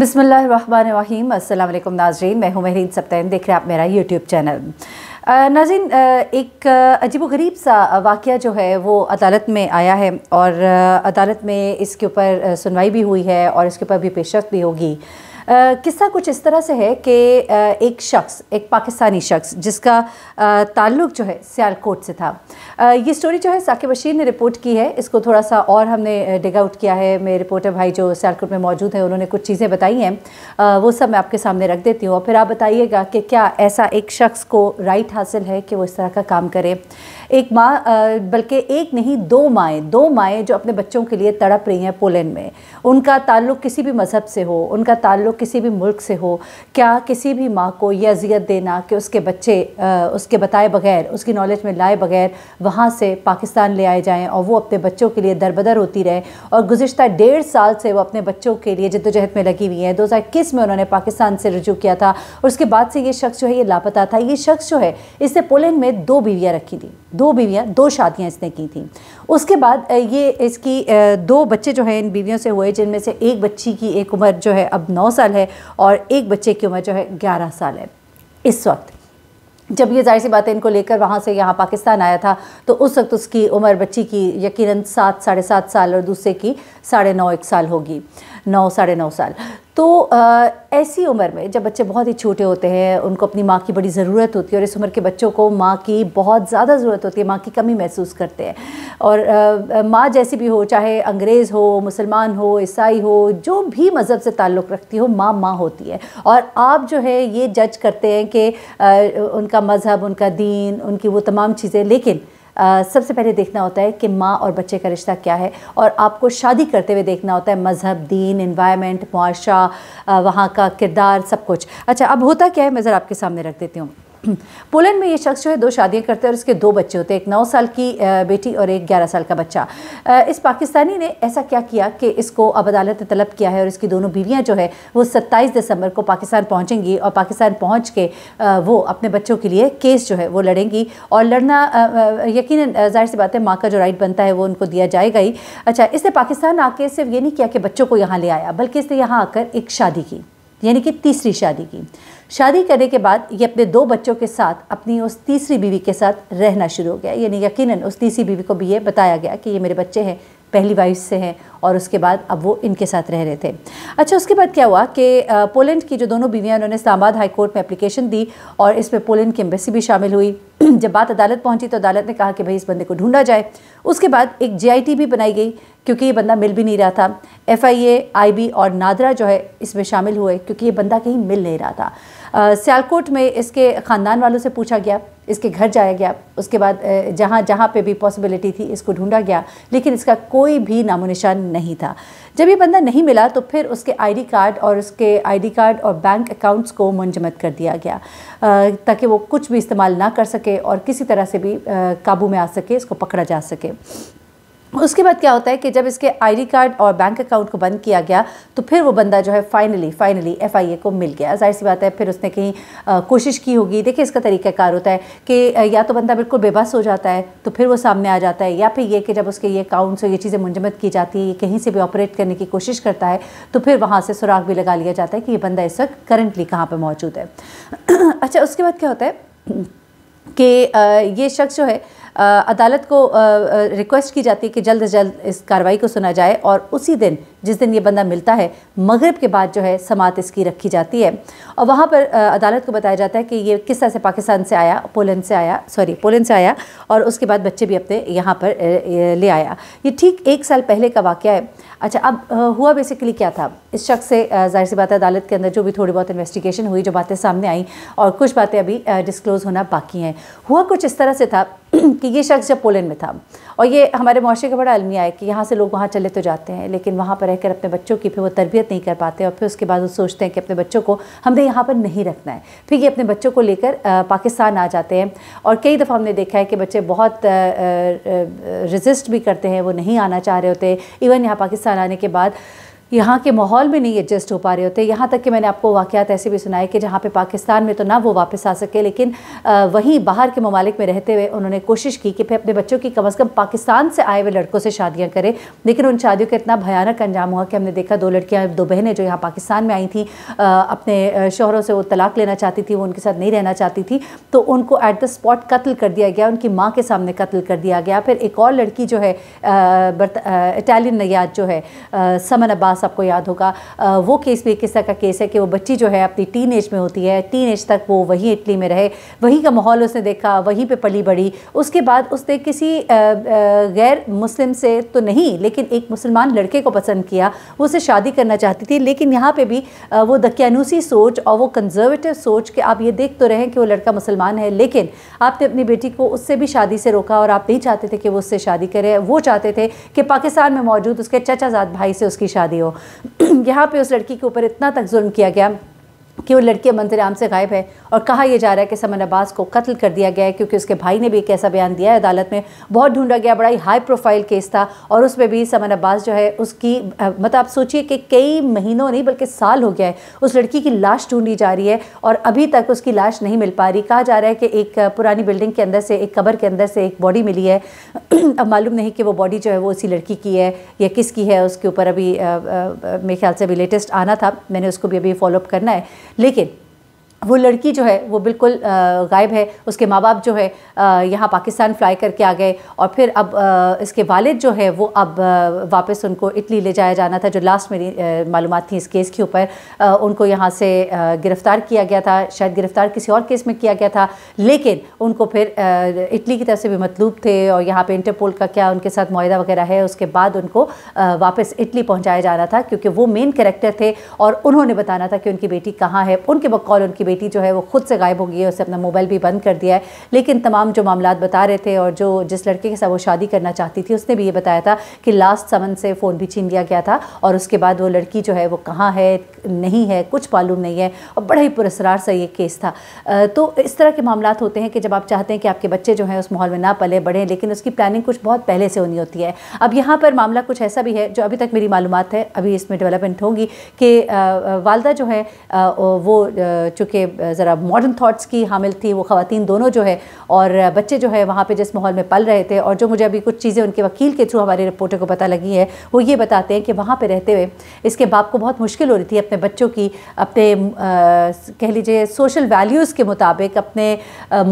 बिसमीम अल्लाम नाजरीन मैं हूँ महरीन सप्तैन देख रहे हैं आप मेरा यूट्यूब चैनल नाजिन एक अजीब गरीब सा वाक़ जो है वो अदालत में आया है और अदालत में इसके ऊपर सुनवाई भी हुई है और इसके ऊपर भी पेशरफ भी होगी किस्सा कुछ इस तरह से है कि एक शख्स एक पाकिस्तानी शख्स जिसका ताल्लुक़ जो है सियालकोट से था ये स्टोरी जो है साकिब बशीर ने रिपोर्ट की है इसको थोड़ा सा और हमने डिग आउट किया है मेरे रिपोर्टर भाई जो सियालकोट में मौजूद हैं उन्होंने कुछ चीज़ें बताई हैं वो सब मैं आपके सामने रख देती हूँ और फिर आप बताइएगा कि क्या ऐसा एक शख्स को राइट हासिल है कि वो इस तरह का काम करे एक माँ बल्कि एक नहीं दो माएँ दो माएँ जो अपने बच्चों के लिए तड़प रही हैं पोलैंड में उनका ताल्लुक़ किसी भी मज़हब से हो उनका ताल्लुक़ किसी भी मुल्क से हो क्या किसी भी माँ को यह अजियत देना कि उसके बच्चे उसके बताए बगैर उसकी नॉलेज में लाए बगैर वहाँ से पाकिस्तान ले आए जाएँ और वो अपने बच्चों के लिए दरबदर होती रहे और गुज्त डेढ़ साल से वो अपने बच्चों के लिए जद्दोजहद में लगी हुई हैं दो हज़ार इक्कीस में उन्होंने पाकिस्तान से रजू किया था और उसके बाद से ये शख्स जो है ये लापता था ये शख्स जो है इसने पोलैंड में दो बीवियाँ रखी थी दो बीवियाँ दो शादियाँ इसने की थी उसके बाद ये इसकी दो बच्चे जो है इन बीवियों से हुए जिनमें से एक बच्ची की एक उम्र जो है अब नौ साल साल है और एक बच्चे की उम्र जो है ग्यारह साल है इस वक्त जब ये जाहिर सी बातें इनको लेकर वहाँ से यहाँ पाकिस्तान आया था तो उस वक्त उसकी उम्र बच्ची की यकीनन सात साढ़े सात साल और दूसरे की साढ़े नौ एक साल होगी नौ साढ़े नौ साल तो आ, ऐसी उम्र में जब बच्चे बहुत ही छोटे होते हैं उनको अपनी माँ की बड़ी ज़रूरत होती है और इस उम्र के बच्चों को माँ की बहुत ज़्यादा ज़रूरत होती है माँ की कमी महसूस करते हैं और माँ जैसी भी हो चाहे अंग्रेज़ हो मुसलमान हो ईसाई हो जो भी मज़हब से ताल्लुक़ रखती हो माँ माँ होती है और आप जो है ये जज करते हैं कि उनका मज़हब उनका दीन उनकी वो तमाम चीज़ें लेकिन सबसे पहले देखना होता है कि माँ और बच्चे का रिश्ता क्या है और आपको शादी करते हुए देखना होता है मज़हब दीन इन्वायरमेंट मुआशा वहाँ का किरदार सब कुछ अच्छा अब होता क्या है मैं ज़रा आपके सामने रख देती हूँ पोलैंड में ये शख्स जो है दो शादियां करते हैं और उसके दो बच्चे होते हैं एक नौ साल की बेटी और एक ग्यारह साल का बच्चा इस पाकिस्तानी ने ऐसा क्या किया कि इसको अब अदालत ने तलब किया है और इसकी दोनों बीवियाँ जो है वो सत्ताईस दिसंबर को पाकिस्तान पहुँचेंगी और पाकिस्तान पहुँच के वो अपने बच्चों के लिए केस जो है वो लड़ेंगी और लड़ना यकीन जाहिर सी बात है माँ का जो राइट बनता है वो उनको दिया जाएगा ही अच्छा इसने पाकिस्तान आके सिर्फ ये नहीं किया कि बच्चों को यहाँ ले आया बल्कि इसने यहाँ आकर एक शादी की यानी कि तीसरी शादी की शादी करने के बाद ये अपने दो बच्चों के साथ अपनी उस तीसरी बीवी के साथ रहना शुरू हो गया यानी यकीनन उस तीसरी बीवी को भी ये बताया गया कि ये मेरे बच्चे हैं पहली वाइफ से हैं और उसके बाद अब वो इनके साथ रह रहे थे अच्छा उसके बाद क्या हुआ कि पोलैंड की जो दोनों बीवियाँ उन्होंने इस्लामाबाद हाई कोर्ट में एप्लीकेशन दी और इसमें पोलैंड की एम्बेसी भी शामिल हुई जब बात अदालत पहुंची तो अदालत ने कहा कि भाई इस बंदे को ढूंढा जाए उसके बाद एक जे भी बनाई गई क्योंकि ये बंदा मिल भी नहीं रहा था एफ आई और नादरा जो है इसमें शामिल हुए क्योंकि ये बंदा कहीं मिल नहीं रहा था सियालकोट में इसके ख़ानदान वालों से पूछा गया इसके घर जाया गया उसके बाद जहाँ जहाँ पे भी पॉसिबिलिटी थी इसको ढूंढा गया लेकिन इसका कोई भी नामो निशान नहीं था जब ये बंदा नहीं मिला तो फिर उसके आईडी कार्ड और उसके आईडी कार्ड और बैंक अकाउंट्स को मंजमद कर दिया गया ताकि वो कुछ भी इस्तेमाल ना कर सके और किसी तरह से भी काबू में आ सके इसको पकड़ा जा सके उसके बाद क्या होता है कि जब इसके आईडी कार्ड और बैंक अकाउंट को बंद किया गया तो फिर वो बंदा जो है फाइनली फाइनली एफआईए को मिल गया जाहिर सी बात है फिर उसने कहीं कोशिश की होगी देखिए इसका तरीक़ाकार होता है कि या तो बंदा बिल्कुल बेबस हो जाता है तो फिर वो सामने आ जाता है या फिर ये कि जब उसके ये अकाउंट्स और ये चीज़ें मुंजमद की जाती है ये कहीं से भी ऑपरेट करने की कोशिश करता है तो फिर वहाँ से सुराग भी लगा लिया जाता है कि ये बंदा इस वक्त करंटली कहाँ पर मौजूद है अच्छा उसके बाद क्या होता है कि ये शख्स जो है अदालत को रिक्वेस्ट की जाती है कि जल्द से जल्द इस कार्रवाई को सुना जाए और उसी दिन जिस दिन ये बंदा मिलता है मगरब के बाद जो है समात इसकी रखी जाती है और वहाँ पर अदालत को बताया जाता है कि ये किस तरह से पाकिस्तान से आया पोलैंड से आया सॉरी पोलैंड से आया और उसके बाद बच्चे भी अपने यहाँ पर ले आया ये ठीक एक साल पहले का वाक़ है अच्छा अब हुआ बेसिकली क्या था इस शख्स से जाहिर सी बात है अदालत के अंदर जो भी थोड़ी बहुत इन्वेस्टिगेशन हुई जो बातें सामने आई और कुछ बातें अभी डिस्क्लोज़ होना बाकी हैं हुआ कुछ इस तरह से था कि ये शख्स जब पोलैंड में था और ये हमारे माशरे का बड़ा अलमिया है कि यहाँ से लोग वहाँ चले तो जाते हैं लेकिन वहाँ पर रहकर अपने बच्चों की फिर वो तरबियत नहीं कर पाते और फिर उसके बाद वो सोचते हैं कि अपने बच्चों को हमने यहाँ पर नहीं रखना है फिर ये अपने बच्चों को लेकर पाकिस्तान आ जाते हैं और कई दफ़ा हमने देखा है कि बच्चे बहुत रजिस्ट भी करते हैं वो नहीं आना चाह रहे होते इवन यहाँ पाकिस्तान आने के बाद यहाँ के माहौल में नहीं एडजस्ट हो पा रहे होते यहाँ तक कि मैंने आपको वाक़ात ऐसे भी सुनाए कि जहाँ पे पाकिस्तान में तो ना वो वापस आ सके लेकिन वहीं बाहर के ममालिक में रहते हुए उन्होंने कोशिश की कि फिर अपने बच्चों की कम अज़ कम पाकिस्तान से आए हुए लड़कों से शादियाँ करें लेकिन उन शादियों का इतना भयानक अंजाम हुआ कि हमने देखा दो लड़कियाँ दो बहनें जो यहाँ पाकिस्तान में आई थी अपने शोहरों से वो तलाक लेना चाहती थी वो उनके साथ नहीं रहना चाहती थी तो उनको एट द स्पॉट कत्ल कर दिया गया उनकी माँ के सामने कत्ल कर दिया गया फिर एक और लड़की जो है इटालियन नयाज जो है समन अब्बास मास आपको याद होगा वो केस भी एक किस्सा का केस है कि वो बच्ची जो है अपनी टीन एज में होती है टीन एज तक वो वहीं इटली में रहे वहीं का माहौल उसने देखा वहीं पर पली बढ़ी उसके बाद उसने किसी गैर मुस्लिम से तो नहीं लेकिन एक मुसलमान लड़के को पसंद किया वो उसे शादी करना चाहती थी लेकिन यहाँ पर भी वो दकियानूसी सोच और वो कंजर्वेटिव सोच के आप ये देख तो रहे कि वो लड़का मुसलमान है लेकिन आपने अपनी बेटी को उससे भी शादी से रोका और आप नहीं चाहते थे कि वो उससे शादी करे वो चाहते थे कि पाकिस्तान में मौजूद उसके चचाजाद भाई से उसकी शादी हो हो तो यहाँ पे उस लड़की के ऊपर इतना तक जुल्म किया गया कि वो लड़की मंजर आम से गायब है और कहा यह जा रहा है कि समन अब्बास को कत्ल कर दिया गया है क्योंकि उसके भाई ने भी एक ऐसा बयान दिया है अदालत में बहुत ढूंढा गया बड़ा ही हाई प्रोफाइल केस था और उसमें भी समन अब्बास जो है उसकी मतलब आप सोचिए कि कई महीनों नहीं बल्कि साल हो गया है उस लड़की की लाश ढूंढी जा रही है और अभी तक उसकी लाश नहीं मिल पा रही कहा जा रहा है कि एक पुरानी बिल्डिंग के अंदर से एक कबर के अंदर से एक बॉडी मिली है अब मालूम नहीं कि वो बॉडी जो है वो उसी लड़की की है या किसकी है उसके ऊपर अभी मेरे ख्याल से अभी लेटेस्ट आना था मैंने उसको भी अभी फॉलोअप करना है लेकिन वो लड़की जो है वो बिल्कुल गायब है उसके माँ बाप जो है यहाँ पाकिस्तान फ्लाई करके आ गए और फिर अब इसके वालिद जो है वो अब वापस उनको इटली ले जाया जाना था जो लास्ट मेरी मालूम थी इस केस के ऊपर उनको यहाँ से गिरफ़्तार किया गया था शायद गिरफ़्तार किसी और केस में किया गया था लेकिन उनको फिर इटली की तरफ से भी मतलूब थे और यहाँ पर इंटरपोल का क्या उनके साथ माहा वगैरह है उसके बाद उनको वापस इटली पहुँचाया जाना था क्योंकि वो मेन करेक्टर थे और उन्होंने बताना था कि उनकी बेटी कहाँ है उनके बकौल उनकी बेटी जो है वो खुद से गायब हो गई है उससे अपना मोबाइल भी बंद कर दिया है लेकिन तमाम जो मामला बता रहे थे और जो जिस लड़के के साथ वो शादी करना चाहती थी उसने भी ये बताया था कि लास्ट समन से फ़ोन भी छीन लिया गया था और उसके बाद वो लड़की जो है वो कहाँ है नहीं है कुछ मालूम नहीं है और बड़ा ही पुरस्ार सा ये केस था तो इस तरह के मामला होते हैं कि जब आप चाहते हैं कि आपके बच्चे जो हैं उस माहौल में ना पले बढ़ें लेकिन उसकी प्लानिंग कुछ बहुत पहले से होनी होती है अब यहाँ पर मामला कुछ ऐसा भी है जो अभी तक मेरी मालूम है अभी इसमें डेवलपमेंट होगी कि वालदा जो है वो चूँकि के ज़रा मॉडर्न थाट्स की हामिल थी वो खातन दोनों जो है और बच्चे जो है वहाँ पर जिस माहौल में पल रहे थे और जो मुझे अभी कुछ चीज़ें उनके वकील के थ्रू हमारे रिपोर्टर को पता लगी है वो ये बताते हैं कि वहाँ पर रहते हुए इसके बाप को बहुत मुश्किल हो रही थी अपने बच्चों की अपने कह लीजिए सोशल वैल्यूज़ के मुताबिक अपने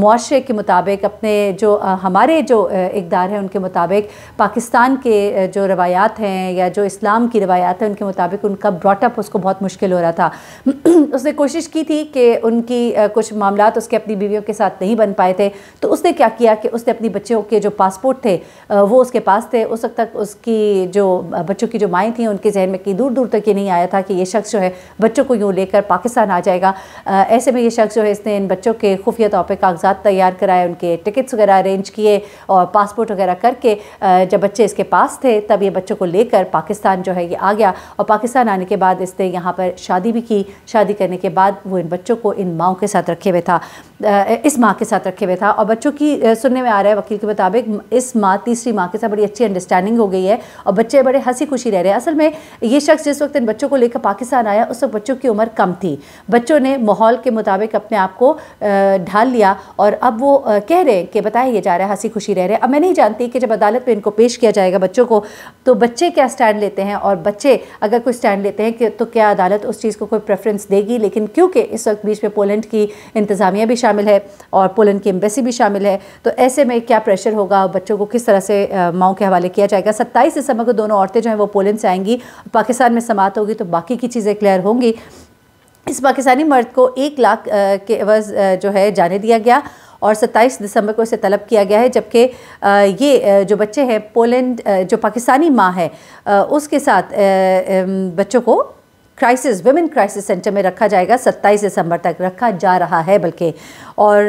माशरे के मुताबिक अपने जो हमारे जो इकदार हैं उनके मुताबिक पाकिस्तान के जो रवायात हैं या जो इस्लाम की रवायात हैं उनके मुताबिक उनका ब्रॉटअप उसको बहुत मुश्किल हो रहा था उसने कोशिश की थी कि उनकी कुछ मामला उसके अपनी बीवियों के साथ नहीं बन पाए थे तो उसने क्या किया कि उसने अपनी बच्चों के जो पासपोर्ट थे वो उसके पास थे उस वक्त तक उसकी जो बच्चों की जो माएँ थी उनके जहन में कि दूर दूर तक ये नहीं आया था कि ये शख्स जो है बच्चों को यूँ लेकर पाकिस्तान आ जाएगा ऐसे में ये शख्स जो है इसने इन बच्चों के खुफिया तौर पर कागजात तैयार कराए उनके टिकट्स वगैरह अरेंज किए और पासपोर्ट वगैरह करके जब बच्चे इसके पास थे तब ये बच्चों को लेकर पाकिस्तान जो है ये आ गया और पाकिस्तान आने के बाद इसने यहाँ पर शादी भी की शादी करने के बाद वो इन बच्चों को को इन माओ के साथ रखे हुए था इस माँ के साथ रखे हुए था और बच्चों की सुनने में आ रहा है वकील के मुताबिक इस माँ तीसरी माँ के साथ बड़ी अच्छी अंडरस्टैंडिंग हो गई है और बच्चे बड़े हंसी खुशी रह रहे हैं असल में ये शख्स जिस वक्त इन बच्चों को लेकर पाकिस्तान आया उस वक्त बच्चों की उम्र कम थी बच्चों ने माहौल के मुताबिक अपने आप को ढाल लिया और अब वो कह रहे हैं कि बताया ये जा रहा है हंसी खुशी रह रहे अब मैं नहीं जानती कि जब अदालत में इनको पेश किया जाएगा बच्चों को तो बच्चे क्या स्टैंड लेते हैं और बच्चे अगर कोई स्टैंड लेते हैं कि तो क्या अदालत उस चीज़ को कोई प्रेफरेंस देगी लेकिन क्योंकि इस वक्त बीच में पोलैंड की इंतज़ामिया भी शामिल है और पोलैंड की एम्बेसी भी शामिल है तो ऐसे में क्या प्रेशर होगा बच्चों को किस तरह से माओ के हवाले किया जाएगा सत्ताईस दिसंबर को दोनों औरतें जो हैं वो पोलैंड से आएंगी पाकिस्तान में समात होगी तो बाकी की चीज़ें क्लियर होंगी इस पाकिस्तानी मर्द को एक लाख के अवज़ जो है जाने दिया गया और 27 दिसंबर को इसे तलब किया गया है जबकि ये जो बच्चे हैं पोलैंड जो पाकिस्तानी माँ है उसके साथ बच्चों को क्राइसिस वुमेन क्राइसिस सेंटर में रखा जाएगा 27 दिसंबर तक रखा जा रहा है बल्कि और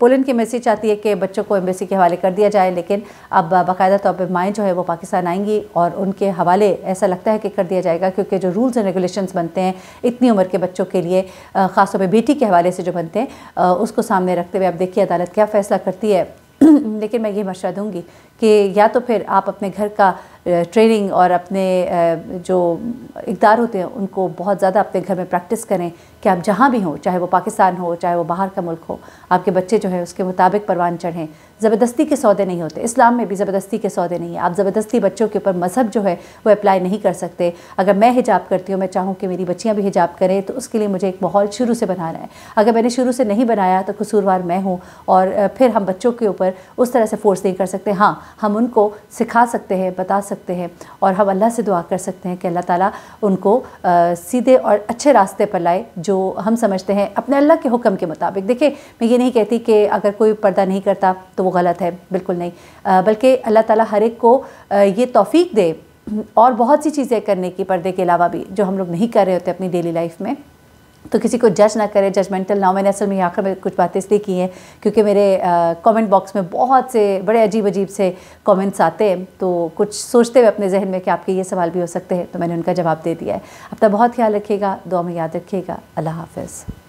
पोलैंड की मैसेज चाहती है कि बच्चों को एम्बेसी के हवाले कर दिया जाए लेकिन अब बाकायदा तौर पर माएँ जो है वो पाकिस्तान आएंगी और उनके हवाले ऐसा लगता है कि कर दिया जाएगा क्योंकि जो रूल्स एंड रेगुलेशंस बनते हैं इतनी उम्र के बच्चों के लिए ख़ासतौर पर बेटी के हवाले से जो बनते हैं उसको सामने रखते हुए अब देखिए अदालत क्या फ़ैसला करती है लेकिन मैं ये मशा दूँगी कि या तो फिर आप अपने घर का ट्रेनिंग और अपने जो इकदार होते हैं उनको बहुत ज़्यादा अपने घर में प्रैक्टिस करें कि आप जहाँ भी हों चाहे वो पाकिस्तान हो चाहे वो बाहर का मुल्क हो आपके बच्चे जो है उसके मुताबिक परवान चढ़ें ज़बरदस्ती के सौदे नहीं होते इस्लाम में भी ज़बरदस्ती के सौदे नहीं है आप ज़बरदस्ती बच्चों के ऊपर मज़हब जो है वो अप्लाई नहीं कर सकते अगर मैं हिजाब करती हूँ मैं चाहूँ कि मेरी बच्चियाँ भी हिजाब करें तो उसके लिए मुझे एक माहौल शुरू से बनाना है अगर मैंने शुरू से नहीं बनाया तो कसूरवार मैं हूँ और फिर हम बच्चों के ऊपर उस तरह से फोर्स नहीं कर सकते हाँ हम उनको सिखा सकते हैं बता सकते हैं और हम अल्लाह से दुआ कर सकते हैं कि अल्लाह ताला उनको आ, सीधे और अच्छे रास्ते पर लाए जो हम समझते हैं अपने अल्लाह के हुक्म के मुताबिक देखिए मैं ये नहीं कहती कि अगर कोई पर्दा नहीं करता तो वो गलत है बिल्कुल नहीं बल्कि अल्लाह ताली हर एक को ये तोफ़ी दे और बहुत सी चीज़ें करने की पर्दे के अलावा भी जो हम लोग नहीं कर रहे होते अपनी डेली लाइफ में तो किसी को जज ना करें जजमेंटल ना मैंने असल में आखिर में कुछ बातें इसलिए की हैं क्योंकि मेरे कमेंट बॉक्स में बहुत से बड़े अजीब अजीब से कमेंट्स आते हैं तो कुछ सोचते हुए अपने जहन में कि आपके ये सवाल भी हो सकते हैं तो मैंने उनका जवाब दे दिया है अब तक बहुत ख्याल रखिएगा दुआ में याद रखिएगा अल्लाह हाफिज़